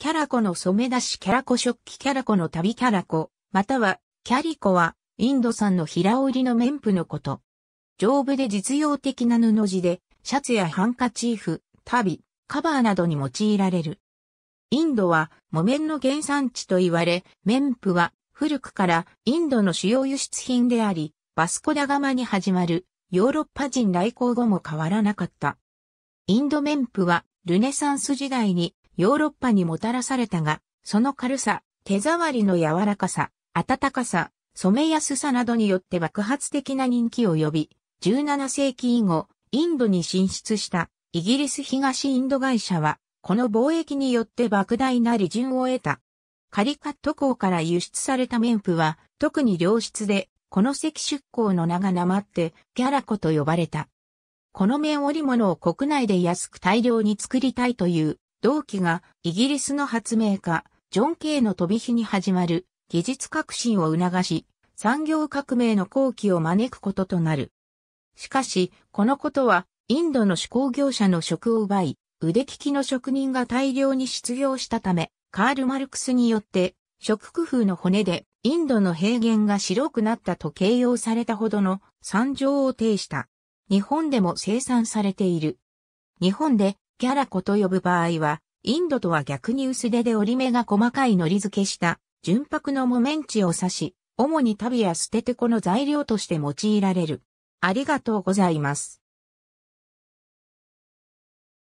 キャラコの染め出しキャラコ食器キャラコの旅キャラコ、または、キャリコは、インド産の平織りの綿布のこと。丈夫で実用的な布地で、シャツやハンカチーフ、旅、カバーなどに用いられる。インドは木綿の原産地と言われ、綿布は古くからインドの主要輸出品であり、バスコダガマに始まるヨーロッパ人来航後も変わらなかった。インド綿布はルネサンス時代にヨーロッパにもたらされたが、その軽さ、手触りの柔らかさ、暖かさ、染めやすさなどによって爆発的な人気を呼び、17世紀以後、インドに進出したイギリス東インド会社は、この貿易によって莫大な利潤を得た。カリカット港から輸出された綿布は、特に良質で、この石出港の名がなまって、ギャラコと呼ばれた。この綿織物を国内で安く大量に作りたいという同期がイギリスの発明家、ジョン・ケイの飛び火に始まる技術革新を促し、産業革命の後期を招くこととなる。しかし、このことは、インドの手工業者の職を奪い、腕利きの職人が大量に失業したため、カール・マルクスによって、食工夫の骨で、インドの平原が白くなったと形容されたほどの惨状を呈した。日本でも生産されている。日本でギャラコと呼ぶ場合は、インドとは逆に薄手で折り目が細かい糊付けした純白の木綿地を指し、主に足袋や捨ててこの材料として用いられる。ありがとうございます。